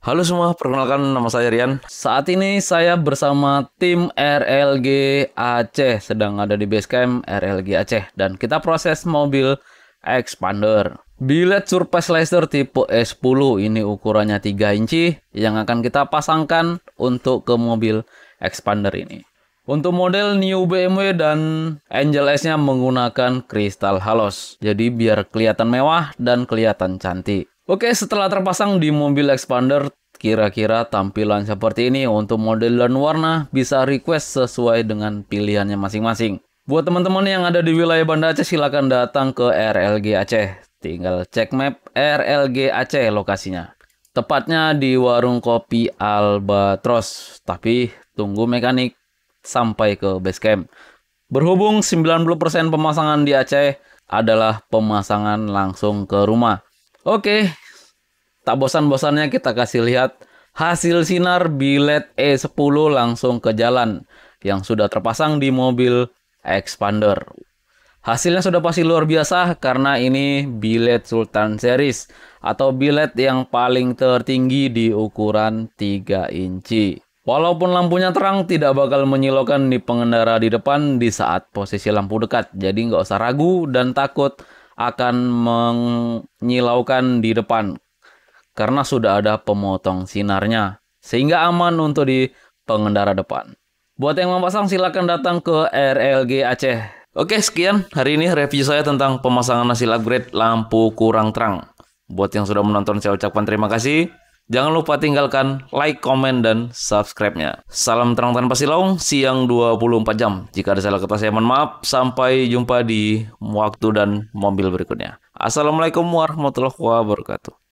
Halo semua, perkenalkan nama saya Rian. Saat ini saya bersama tim RLG Aceh sedang ada di base camp RLG Aceh dan kita proses mobil Expander. Bilet surface laser tipe S10 ini ukurannya 3 inci yang akan kita pasangkan untuk ke mobil Expander ini. Untuk model New BMW dan Angel S-nya menggunakan kristal halos. Jadi biar kelihatan mewah dan kelihatan cantik. Oke, setelah terpasang di mobil expander, kira-kira tampilan seperti ini untuk model dan warna bisa request sesuai dengan pilihannya masing-masing. Buat teman-teman yang ada di wilayah Banda Aceh, silakan datang ke RLG Aceh. Tinggal cek map RLG Aceh lokasinya. Tepatnya di warung kopi Albatros. Tapi tunggu mekanik sampai ke base camp. Berhubung 90% pemasangan di Aceh adalah pemasangan langsung ke rumah. Oke, Tak bosan-bosannya kita kasih lihat hasil sinar bilet E10 langsung ke jalan yang sudah terpasang di mobil Expander. Hasilnya sudah pasti luar biasa karena ini bilet Sultan Series atau bilet yang paling tertinggi di ukuran 3 inci. Walaupun lampunya terang tidak bakal menyilaukan di pengendara di depan di saat posisi lampu dekat. Jadi nggak usah ragu dan takut akan menyilaukan di depan karena sudah ada pemotong sinarnya, sehingga aman untuk di pengendara depan. Buat yang mau pasang silakan datang ke RLG Aceh. Oke sekian, hari ini review saya tentang pemasangan hasil upgrade lampu kurang terang. Buat yang sudah menonton saya ucapkan terima kasih. Jangan lupa tinggalkan like, komen, dan subscribe-nya. Salam terang tanpa silau, siang 24 jam. Jika ada salah kata saya mohon maaf. Sampai jumpa di waktu dan mobil berikutnya. Assalamualaikum warahmatullahi wabarakatuh.